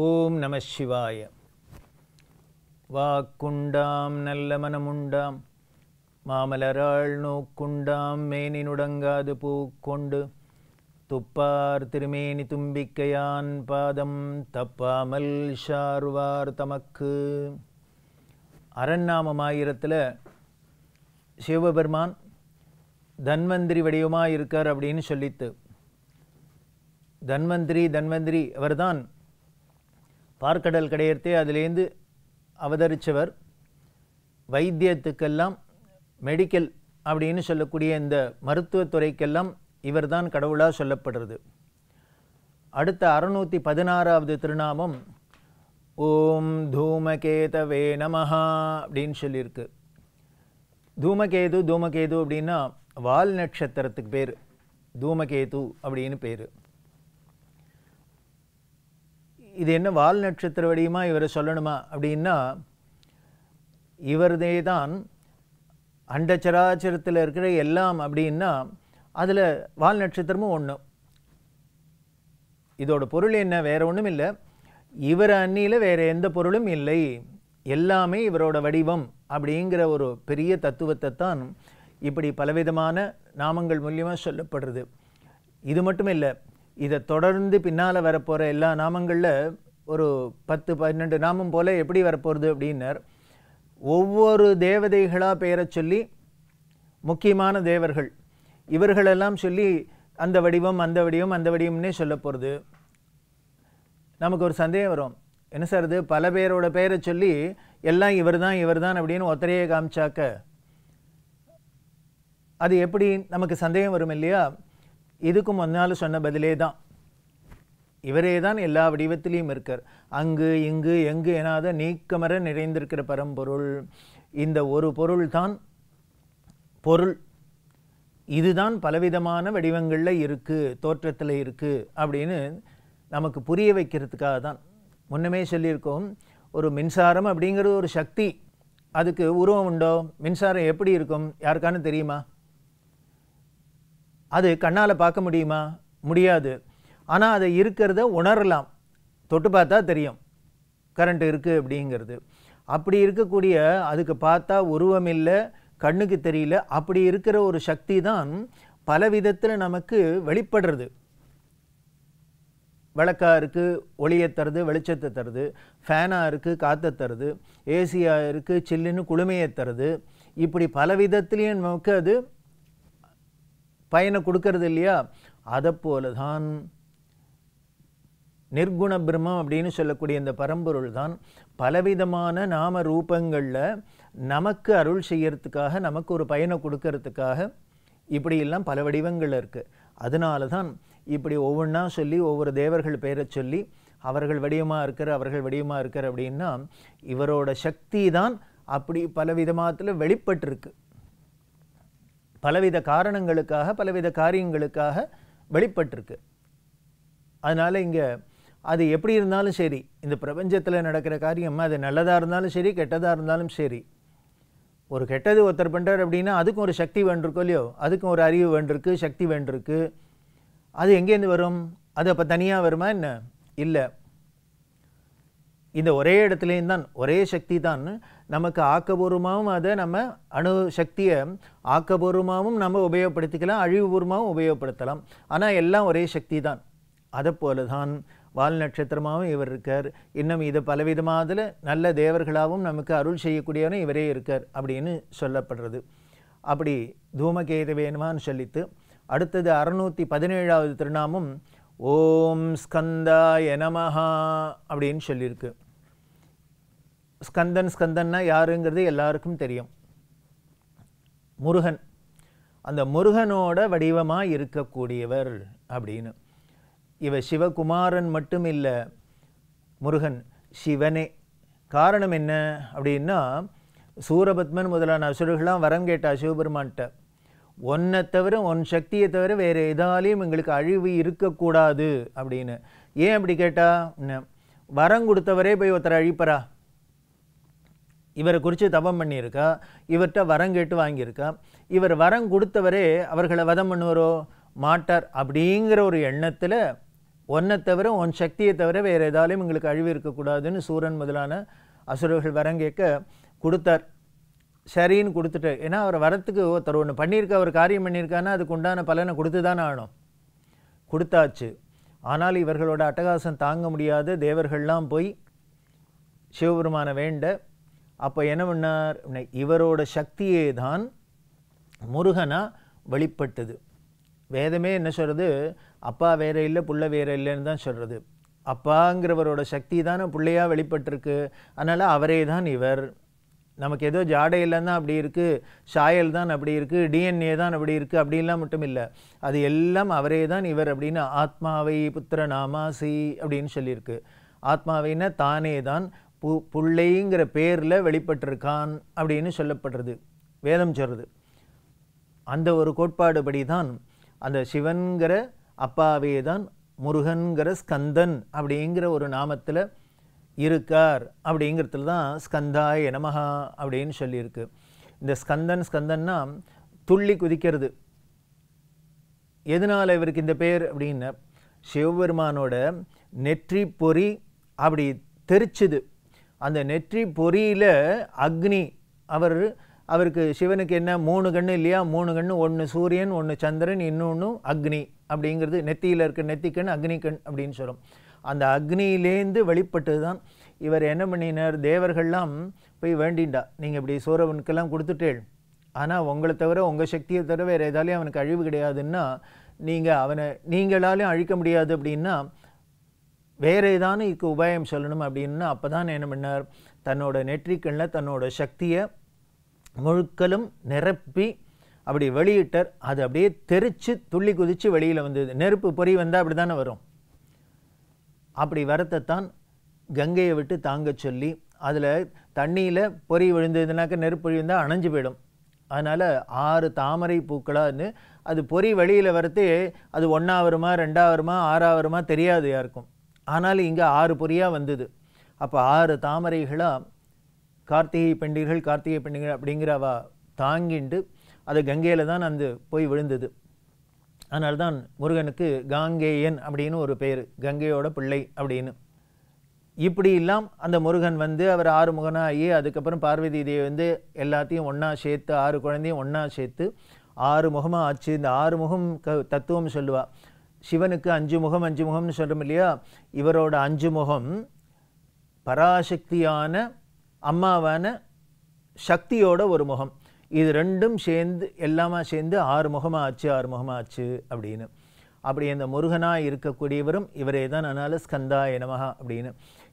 ஓம் நம சிவாய வாக்குண்டாம் நல்ல மனமுண்டாம் மாமலராள் நோக்குண்டாம் பூ கொண்டு துப்பார் திருமேனி தும்பிக்கையான் பாதம் தப்பாமல் ஷார்வார் தமக்கு அரண்நாமமாயிரத்தில் சிவபெருமான் தன்வந்திரி வடிவமாக இருக்கார் அப்படின்னு சொல்லித்து தன்வந்திரி தன்வந்திரி அவர்தான் பார்க்கடல் கடையர்த்தே அதிலேருந்து அவதரித்தவர் வைத்தியத்துக்கெல்லாம் மெடிக்கல் அப்படின்னு சொல்லக்கூடிய இந்த மருத்துவத்துறைக்கெல்லாம் இவர் தான் கடவுளாக சொல்லப்படுறது அடுத்த அறுநூற்றி பதினாறாவது திருநாமம் ஓம் தூமகேதவே நமஹா அப்படின்னு சொல்லியிருக்கு தூமகேது தூமகேது அப்படின்னா வால் நட்சத்திரத்துக்கு பேர் தூமகேது அப்படின்னு பேர் இது என்ன வால் நட்சத்திர வடிவமாக இவரை சொல்லணுமா அப்படின்னா இவரதே தான் அண்டச்சராச்சரத்தில் இருக்கிற எல்லாம் அப்படின்னா அதில் வால் நட்சத்திரமும் ஒன்று இதோட பொருள் என்ன வேறு ஒன்றும் இல்லை இவர் அன்னியில் வேறு எந்த பொருளும் இல்லை எல்லாமே இவரோட வடிவம் அப்படிங்கிற ஒரு பெரிய தத்துவத்தை தான் இப்படி பலவிதமான நாமங்கள் மூலியமாக சொல்லப்படுறது இது மட்டும் இல்லை இதை தொடர்ந்து பின்னால் வரப்போகிற எல்லா நாமங்களில் ஒரு பத்து பன்னெண்டு நாமம் போல் எப்படி வரப்போகிறது அப்படின்னர் ஒவ்வொரு தேவதைகளாக பெயரை சொல்லி முக்கியமான தேவர்கள் இவர்களெல்லாம் சொல்லி அந்த வடிவம் அந்த வடிவம் அந்த வடிவம்னே சொல்ல போகிறது நமக்கு ஒரு சந்தேகம் வரும் என்ன சார் இது பல பேரோட பெயரை சொல்லி எல்லாம் இவர் தான் இவர் தான் அப்படின்னு ஒத்தரையே காமிச்சாக்க அது எப்படி நமக்கு சந்தேகம் வரும் இல்லையா இதுக்கு முன்னால் சொன்ன பதிலே தான் இவரே தான் எல்லா வடிவத்திலையும் இருக்கார் அங்கு இங்கு எங்கு எனாத நீக்கமர நிறைந்திருக்கிற பரம்பொருள் இந்த ஒரு பொருள் தான் பொருள் இதுதான் பலவிதமான வடிவங்களில் இருக்குது தோற்றத்தில் இருக்குது அப்படின்னு நமக்கு புரிய வைக்கிறதுக்காக தான் முன்னமே சொல்லியிருக்கோம் ஒரு மின்சாரம் அப்படிங்கிறது ஒரு சக்தி அதுக்கு உருவம் உண்டோ மின்சாரம் எப்படி இருக்கும் யாருக்கானு தெரியுமா அது கண்ணால் பார்க்க முடியுமா முடியாது ஆனால் அதை இருக்கிறத உணரலாம் தொட்டு பார்த்தா தெரியும் கரண்ட் இருக்குது அப்படிங்கிறது அப்படி இருக்கக்கூடிய அதுக்கு பார்த்தா உருவம் இல்லை கண்ணுக்கு தெரியல அப்படி இருக்கிற ஒரு சக்தி தான் பல விதத்தில் நமக்கு வெளிப்படுறது விளக்காக இருக்குது ஒளியை தருது வெளிச்சத்தை தருது ஃபேனாக இருக்குது காற்றை தருது ஏசியாக இருக்குது சில்லுன்னு குளுமையை தருது இப்படி பல விதத்துலேயும் நமக்கு அது பயனை கொடுக்கறது இல்லையா அதை போல தான் நிர்குண பிரம்மம் அப்படின்னு சொல்லக்கூடிய இந்த பரம்பொருள் தான் பலவிதமான நாம ரூபங்களில் நமக்கு அருள் செய்யறதுக்காக நமக்கு ஒரு பயனை கொடுக்கறதுக்காக இப்படியெல்லாம் பல வடிவங்கள் இருக்குது அதனால தான் இப்படி ஒவ்வொன்றா சொல்லி ஒவ்வொரு தேவர்கள் பெயரை சொல்லி அவர்கள் வடிவமாக இருக்கிற அவர்கள் வடிவமாக இருக்கிற அப்படின்னா இவரோட சக்தி தான் அப்படி பல விதமாத்தில் வெளிப்பட்டிருக்கு பலவித காரணங்களுக்காக பலவித காரியங்களுக்காக வெளிப்பட்டிருக்கு அதனால் இங்கே அது எப்படி இருந்தாலும் சரி இந்த பிரபஞ்சத்தில் நடக்கிற காரியம் அது நல்லதாக இருந்தாலும் சரி கெட்டதாக இருந்தாலும் சரி ஒரு கெட்டது ஒருத்தர் பண்ணுறார் அப்படின்னா அதுக்கும் ஒரு சக்தி வேண்டிருக்கோ இல்லையோ அதுக்கும் ஒரு அறிவு வேண்டிருக்கு சக்தி வேண்டிருக்கு அது எங்கேருந்து வரும் அது அப்போ தனியாக வருமா என்ன இல்லை இந்த ஒரே இடத்துலேயும் தான் ஒரே சக்தி தான் நமக்கு ஆக்கபூர்வமாகவும் அதை நம்ம அணு சக்தியை ஆக்கபூர்வமாகவும் நம்ம உபயோகப்படுத்திக்கலாம் அழிவுபூர்வமாகவும் உபயோகப்படுத்தலாம் ஆனால் எல்லாம் ஒரே சக்தி தான் அதை போல தான் வால் நட்சத்திரமாகவும் இவர் இருக்கார் இன்னும் இது பலவிதமாதில் நல்ல தேவர்களாகவும் நமக்கு அருள் செய்யக்கூடியவரும் இவரே இருக்கார் அப்படின்னு சொல்லப்படுறது அப்படி தூமகேது வேணுமான்னு சொல்லித்து அடுத்தது அறுநூற்றி பதினேழாவது திருநாமம் ஓம் ஸ்கந்தாய நமஹா அப்படின்னு சொல்லியிருக்கு ஸ்கந்தன் ஸ்கந்தன்னா யாருங்கிறது எல்லாருக்கும் தெரியும் முருகன் அந்த முருகனோட வடிவமாக இருக்கக்கூடியவர் அப்படின்னு இவ சிவகுமாரன் மட்டும் இல்லை முருகன் சிவனே காரணம் என்ன அப்படின்னா சூரபத்மன் முதலான அசுரர்கள்லாம் வரம் கேட்டா சிவபெருமான்கிட்ட ஒன்றை தவிர ஒன் சக்தியை தவிர வேறு எதாலையும் எங்களுக்கு அழிவு இருக்கக்கூடாது அப்படின்னு ஏன் அப்படி கேட்டால் வரம் கொடுத்தவரே போய் ஒருத்தர் அழிப்பரா இவரை குறித்து தபம் பண்ணியிருக்கா இவர்கிட்ட வரம் கேட்டு வாங்கியிருக்கா இவர் வரம் கொடுத்தவரே அவர்களை வதம் பண்ணுவாரோ மாட்டார் அப்படிங்கிற ஒரு எண்ணத்தில் ஒன்றை தவிர உன் சக்தியை தவிர வேறு ஏதாலும் எங்களுக்கு அழிவு இருக்கக்கூடாதுன்னு சூரன் முதலான அசுரர்கள் வரம் கேட்க கொடுத்தார் சரின்னு கொடுத்துட்டு ஏன்னா அவர் வரத்துக்கு ஒருத்தர் ஒன்று பண்ணியிருக்க அவர் காரியம் பண்ணியிருக்கானா அதுக்கு உண்டான பலனை கொடுத்து தானே ஆகணும் கொடுத்தாச்சு ஆனால் இவர்களோட அட்டகாசம் தாங்க முடியாத தேவர்கள்லாம் போய் சிவபெருமானை வேண்ட அப்போ என்ன பண்ணார் இவரோட சக்தியே தான் முருகனாக வெளிப்பட்டது வேதமே என்ன சொல்கிறது அப்பா வேற இல்லை புள்ள வேற இல்லைன்னு தான் சொல்கிறது அப்பாங்கிறவரோட சக்தி தானே பிள்ளையாக வெளிப்பட்டிருக்கு அதனால் அவரே தான் இவர் நமக்கு ஏதோ ஜாடையில் தான் அப்படி இருக்குது சாயல் தான் அப்படி இருக்குது டிஎன்ஏ தான் அப்படி இருக்குது அப்படின்லாம் மட்டும் இல்லை அது எல்லாம் அவரே தான் இவர் அப்படின்னு ஆத்மாவை புத்திர நாமாசி அப்படின்னு சொல்லியிருக்கு ஆத்மாவைன்னா தானே தான் பு புள்ளைங்கிற பேரில் வெளிப்பட்டிருக்கான் அப்படின்னு சொல்லப்படுறது வேதம் சொல்கிறது அந்த ஒரு கோட்பாடுபடி தான் அந்த சிவன்கிற அப்பாவே தான் முருகன்கிற ஸ்கந்தன் அப்படிங்கிற ஒரு நாமத்தில் இருக்கார் அப்படிங்கிறதுல தான் ஸ்கந்தாய எனமகா அப்படின்னு சொல்லியிருக்கு இந்த ஸ்கந்தன் ஸ்கந்தன்னா துள்ளி குதிக்கிறது எதனால் இவருக்கு இந்த பேர் அப்படின்னா சிவபெருமானோட நெற்றி பொறி அப்படி தெரிச்சுது அந்த நெற்றி பொறியில் அக்னி அவர் அவருக்கு சிவனுக்கு என்ன மூணு கண்ணு இல்லையா மூணு கண்ணு ஒன்று சூரியன் ஒன்று சந்திரன் இன்னொன்று அக்னி அப்படிங்கிறது நெத்தியில் இருக்க நெத்திக்கண் அக்னி கண் அப்படின்னு சொல்லும் அந்த அக்னியிலேருந்து வெளிப்பட்டது தான் இவர் என்ன பண்ணினார் தேவர்கள்லாம் போய் வேண்டிண்டா நீங்கள் இப்படி சூரவனுக்கெல்லாம் கொடுத்துட்டே ஆனால் உங்களை தவிர உங்கள் சக்தியை தவிர வேறு ஏதாலையும் அவனுக்கு அழிவு கிடையாதுன்னா நீங்கள் அவனை நீங்களாலையும் அழிக்க முடியாது அப்படின்னா வேறு ஏதானு இதுக்கு உபாயம் சொல்லணும் அப்படின்னு அப்போ தான் என்ன பண்ணார் தன்னோட நெற்றிக்கண்ணில் தன்னோட சக்தியை முழுக்கலும் நிரப்பி அப்படி வெளியிட்டார் அது அப்படியே தெரித்து துள்ளி குதித்து வெளியில் வந்தது நெருப்பு பொறி வந்தால் அப்படி தானே வரும் அப்படி வரத்தைத்தான் கங்கையை விட்டு தாங்க சொல்லி அதில் தண்ணியில் பொறி விழுந்ததுனாக்கா நெருப்பு விழுந்தால் அணைஞ்சு போயிடும் அதனால் ஆறு தாமரை பூக்களான்னு அது பொறி வெளியில் வரத்து அது ஒன்றா வருமா ரெண்டா வருமா தெரியாது யாருக்கும் ஆனாலும் இங்கே ஆறு பொறியாக வந்தது அப்போ ஆறு தாமரைகளாக கார்த்திகை பெண்டிகள் கார்த்திகை பெண்டிகள் அப்படிங்கிறவா தாங்கிண்டு அது கங்கையில் தான் அந்த போய் விழுந்தது அதனால தான் முருகனுக்கு காங்கேயன் அப்படின்னு ஒரு பேர் கங்கையோட பிள்ளை அப்படின்னு இப்படி இல்லாம் அந்த முருகன் வந்து அவர் ஆறு முகனாகி அதுக்கப்புறம் பார்வதி தேவி வந்து எல்லாத்தையும் ஒன்றா சேர்த்து ஆறு குழந்தையும் ஒன்றா சேர்த்து ஆறு முகமாக ஆச்சு இந்த ஆறு முகம் க தத்துவம் சொல்லுவாள் சிவனுக்கு அஞ்சு முகம் அஞ்சு முகம்னு சொல்கிறோம் இல்லையா இவரோட அஞ்சு முகம் பராசக்தியான அம்மாவான சக்தியோட ஒரு முகம் இது ரெண்டும் சேர்ந்து எல்லாமா சேர்ந்து ஆறு முகமாக ஆச்சு ஆறு முகமாக ஆச்சு அப்படின்னு அப்படி அந்த முருகனாக இருக்கக்கூடியவரும் இவரே தான் அதனால் ஸ்கந்தா எனமகா அப்படின்னு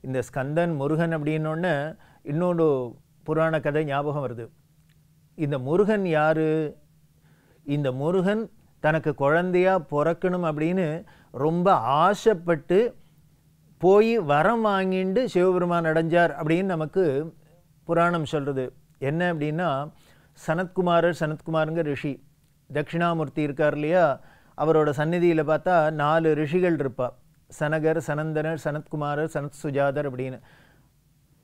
இந்த ஸ்கந்தன் முருகன் அப்படின்னொன்னு இன்னொன்று புராண கதை ஞாபகம் வருது இந்த முருகன் யார் இந்த முருகன் தனக்கு குழந்தையா பிறக்கணும் அப்படின்னு ரொம்ப ஆசைப்பட்டு போய் வரம் வாங்கிட்டு சிவபெருமான் அடைஞ்சார் அப்படின்னு நமக்கு புராணம் சொல்கிறது என்ன அப்படின்னா சனத்குமாரர் சனத்குமாருங்க ரிஷி தட்சிணாமூர்த்தி இருக்கார் இல்லையா அவரோட சந்நிதியில் பார்த்தா நாலு ரிஷிகள் இருப்பா சனகர் சனந்தனர் சனத்குமாரர் சனத் சுஜாதர் அப்படின்னு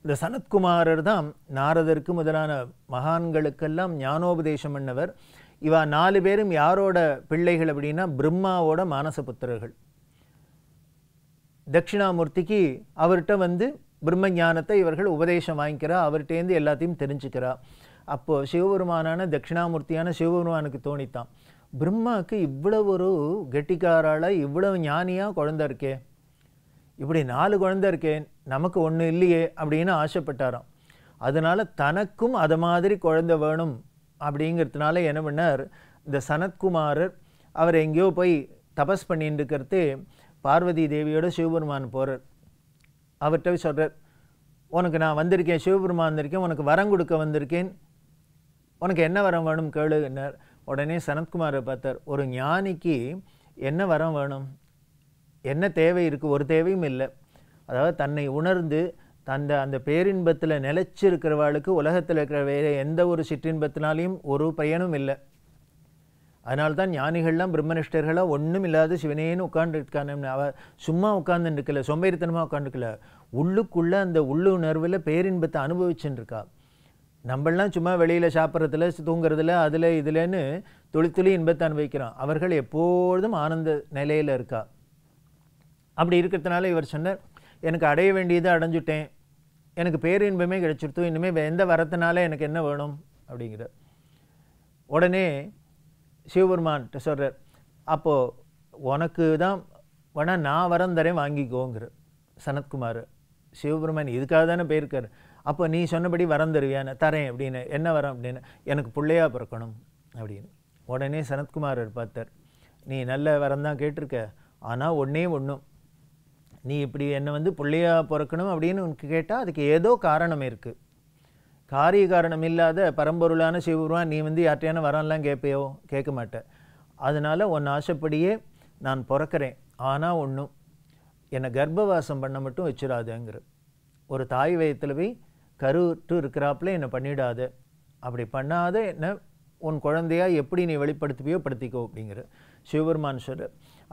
இந்த சனத்குமாரர் தான் நாரதருக்கு முதலான மகான்களுக்கெல்லாம் ஞானோபதேசம் பண்ணவர் இவா நாலு பேரும் யாரோட பிள்ளைகள் அப்படின்னா பிரம்மாவோட மானசபுத்திரர்கள் தட்சிணாமூர்த்திக்கு அவர்கிட்ட வந்து பிரம்ம ஞானத்தை இவர்கள் உபதேசம் வாங்கிக்கிறா அவர்கிட்டேருந்து எல்லாத்தையும் தெரிஞ்சுக்கிறா அப்போது சிவபெருமானான தட்சிணாமூர்த்தியான சிவபெருமானுக்கு தோணித்தான் பிரம்மாவுக்கு இவ்வளவு ஒரு கெட்டிக்காரால் இவ்வளவு ஞானியாக குழந்த இருக்கே இப்படி நாலு குழந்த இருக்கேன் நமக்கு ஒன்று இல்லையே அப்படின்னு ஆசைப்பட்டாராம் அதனால் தனக்கும் அதை மாதிரி குழந்த வேணும் அப்படிங்கிறதுனால என்ன பண்ணார் இந்த சனத்குமாரர் அவர் எங்கேயோ போய் தபஸ் பண்ணிட்டு இருக்கிறது பார்வதி தேவியோட சிவபெருமான் போகிறார் அவர்கிட்ட சொல்கிறார் உனக்கு நான் வந்திருக்கேன் சிவபெருமான் வந்திருக்கேன் உனக்கு வரம் கொடுக்க வந்திருக்கேன் உனக்கு என்ன வரம் வேணும் கேளுன்னார் உடனே சனத்குமாரை பார்த்தார் ஒரு ஞானிக்கு என்ன வரம் வேணும் என்ன தேவை இருக்குது ஒரு தேவையும் இல்லை அதாவது தன்னை உணர்ந்து அந்த அந்த பேரின்பத்தில் நிலச்சிருக்கிறவாளுக்கு உலகத்தில் இருக்கிற வேறு எந்த ஒரு சிற்றின்பத்தினாலையும் ஒரு பயனும் இல்லை அதனால்தான் ஞானிகள்லாம் பிரம்மனிஷ்டர்களாக ஒன்றும் இல்லாத சிவனேன்னு உட்காந்துருக்கான அவ சும்மா உட்காந்துருக்கல சோம்பேறித்தனமாக உட்காந்துருக்கல உள்ளுக்குள்ளே அந்த உள்ளுணர்வில் பேரின்பத்தை அனுபவிச்சுருக்கா நம்மளாம் சும்மா வெளியில் சாப்பிட்றதுல தூங்குறதுல அதில் இதுலன்னு துளி துளி இன்பத்தை அனுபவிக்கிறோம் அவர்கள் எப்பொழுதும் ஆனந்த நிலையில் இருக்கா அப்படி இருக்கிறதுனால இவர் சொன்னார் எனக்கு அடைய வேண்டியதை அடைஞ்சுட்டேன் எனக்கு பேர் இன்பமே கிடைச்சிருத்தோம் இனிமேல் எந்த வரத்தினால எனக்கு என்ன வேணும் அப்படிங்கிற உடனே சிவபெருமான் சொல்கிறார் அப்போது உனக்கு தான் வேணால் நான் வரம் தரேன் வாங்கிக்கோங்கிற சனத்குமார் சிவபெருமான் இதுக்காக தானே போயிருக்காரு அப்போ நீ சொன்னபடி வரம் தருவியான தரேன் அப்படின்னு என்ன வரம் அப்படின்னு எனக்கு பிள்ளையாக பிறக்கணும் அப்படின்னு உடனே சனத்குமார் பார்த்தார் நீ நல்ல வரம் தான் கேட்டிருக்க ஆனால் ஒன்றே ஒன்றும் நீ இப்படி என்னை வந்து பிள்ளையாக பிறக்கணும் அப்படின்னு உனக்கு கேட்டால் அதுக்கு ஏதோ காரணம் இருக்குது காரிய காரணம் இல்லாத பரம்பொருளான சிவபெருமான் நீ வந்து யார்ட்டையான வரான்லாம் கேட்பையோ கேட்க மாட்ட அதனால் உன் ஆசைப்படியே நான் பிறக்கிறேன் ஆனால் ஒன்றும் என்னை கர்ப்பவாசம் பண்ண மட்டும் வச்சிடாதுங்கிற ஒரு தாய் வயத்தில் போய் கருட்டு இருக்கிறாப்புல என்னை பண்ணிடாது அப்படி பண்ணாத என்ன உன் குழந்தையாக எப்படி நீ வெளிப்படுத்துவியோ படுத்திக்கோ அப்படிங்கிற சிவபெருமான் சொல்கிற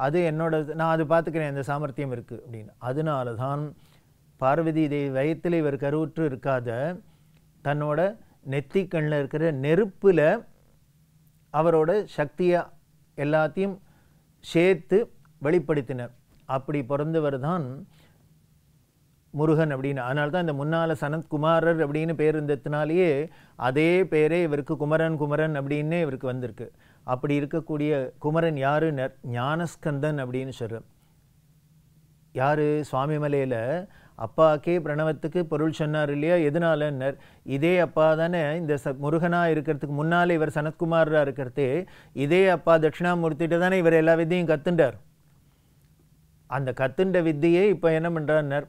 அது என்னோட நான் அது பார்த்துக்கிறேன் அந்த சாமர்த்தியம் இருக்குது அப்படின்னு அதனால தான் பார்வதி தேவி வயத்தில் இவர் கருவுற்று இருக்காத தன்னோட நெத்திக்கண்ணில் இருக்கிற நெருப்பில் அவரோட சக்தியை எல்லாத்தையும் சேர்த்து வெளிப்படுத்தினர் அப்படி பிறந்தவர் தான் முருகன் அப்படின்னு அதனால தான் இந்த முன்னால் சனத்குமாரர் அப்படின்னு பேர் இருந்ததுனாலேயே அதே பேரே இவருக்கு குமரன் குமரன் அப்படின்னு இவருக்கு வந்திருக்கு அப்படி இருக்கக்கூடிய குமரன் யார் ஞானஸ்கந்தன் அப்படின்னு சொல்கிறார் யார் சுவாமி மலையில் அப்பாக்கே பிரணவத்துக்கு பொருள் சொன்னார் இல்லையா நர் இதே அப்பா தானே இந்த ச முருகனாக இருக்கிறதுக்கு முன்னால் இவர் சனத்குமாராக இருக்கிறது இதே அப்பா தட்சிணாமூர்த்திகிட்ட தானே இவர் எல்லா வித்தையும் கத்துண்டார் அந்த கத்துண்ட வித்தியை இப்போ என்ன பண்ணுறாருனர்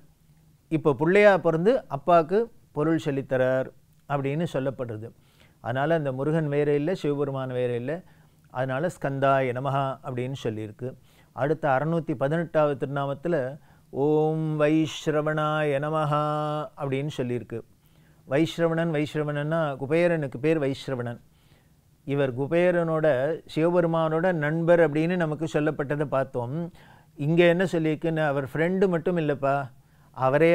இப்போ பிள்ளையாக பிறந்து அப்பாவுக்கு பொருள் சொல்லித்தரார் அப்படின்னு சொல்லப்படுறது அதனால் அந்த முருகன் வேறு இல்லை சிவபெருமான் வேறு இல்லை அதனால் ஸ்கந்தாய நமஹா அப்படின்னு சொல்லியிருக்கு அடுத்த அறநூற்றி பதினெட்டாவது திருநாமத்தில் ஓம் வைஸ்ரவணாய எனமஹா அப்படின்னு சொல்லியிருக்கு வைஸ்ரவணன் வைஸ்ரவணன்னா குபேரனுக்கு பேர் வைஸ்ரவணன் இவர் குபேரனோட சிவபெருமானோட நண்பர் அப்படின்னு நமக்கு சொல்லப்பட்டதை பார்த்தோம் இங்கே என்ன சொல்லியிருக்குன்னு அவர் ஃப்ரெண்டு மட்டும் இல்லைப்பா அவரே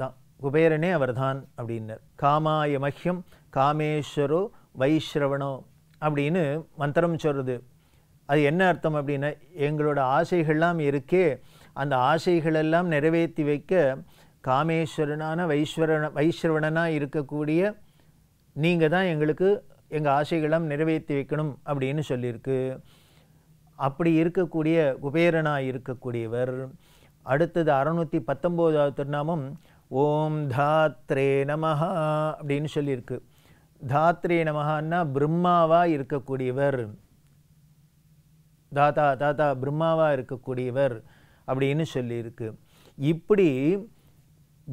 தான் குபேரனே அவர் தான் அப்படின்னார் காமாய மஹ்யம் காமேஸ்வரோ வைஸ்ரவணோ அப்படின்னு மந்திரம் சொல்கிறது அது என்ன அர்த்தம் அப்படின்னா எங்களோட ஆசைகள்லாம் இருக்கே அந்த ஆசைகளெல்லாம் நிறைவேற்றி வைக்க காமேஸ்வரனான வைஸ்வரன வைஸ்வரனாக இருக்கக்கூடிய நீங்கள் தான் எங்களுக்கு எங்கள் ஆசைகளெல்லாம் நிறைவேற்றி வைக்கணும் அப்படின்னு சொல்லியிருக்கு அப்படி இருக்கக்கூடிய குபேரனாக இருக்கக்கூடியவர் அடுத்தது அறநூற்றி பத்தொம்போதாவது திருநாமம் ஓம் தாத்ரே நமஹா அப்படின்னு சொல்லியிருக்கு தாத்ரே நமகான்னா பிரம்மாவாக இருக்கக்கூடியவர் தாத்தா தாத்தா பிரம்மாவாக இருக்கக்கூடியவர் அப்படின்னு சொல்லியிருக்கு இப்படி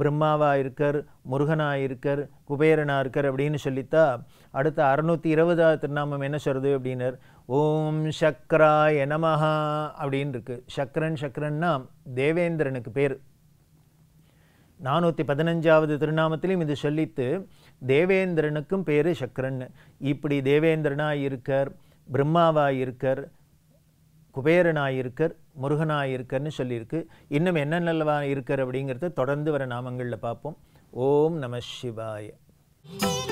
பிரம்மாவாக இருக்கர் முருகனாக இருக்கர் குபேரனாக இருக்கர் அப்படின்னு சொல்லித்தா அடுத்த அறுநூற்றி இருபதாவது திருநாமம் என்ன சொல்கிறது அப்படின்னர் ஓம் சக்ராய நமஹா அப்படின்னு இருக்குது சக்கரன் சக்கரன்னா தேவேந்திரனுக்கு பேர் நானூற்றி பதினஞ்சாவது திருநாமத்திலையும் இது சொல்லித்து தேவேந்திரனுக்கும் பேர் சக்கரன் இப்படி தேவேந்திரனாக இருக்கர் பிரம்மாவாக இருக்கர் குபேரனாக இருக்கர் முருகனாக இருக்கர்னு சொல்லியிருக்கு இன்னும் என்னென்னவாக இருக்கார் அப்படிங்கிறத தொடர்ந்து வர நாமங்களில் பார்ப்போம் ஓம் நம சிவாய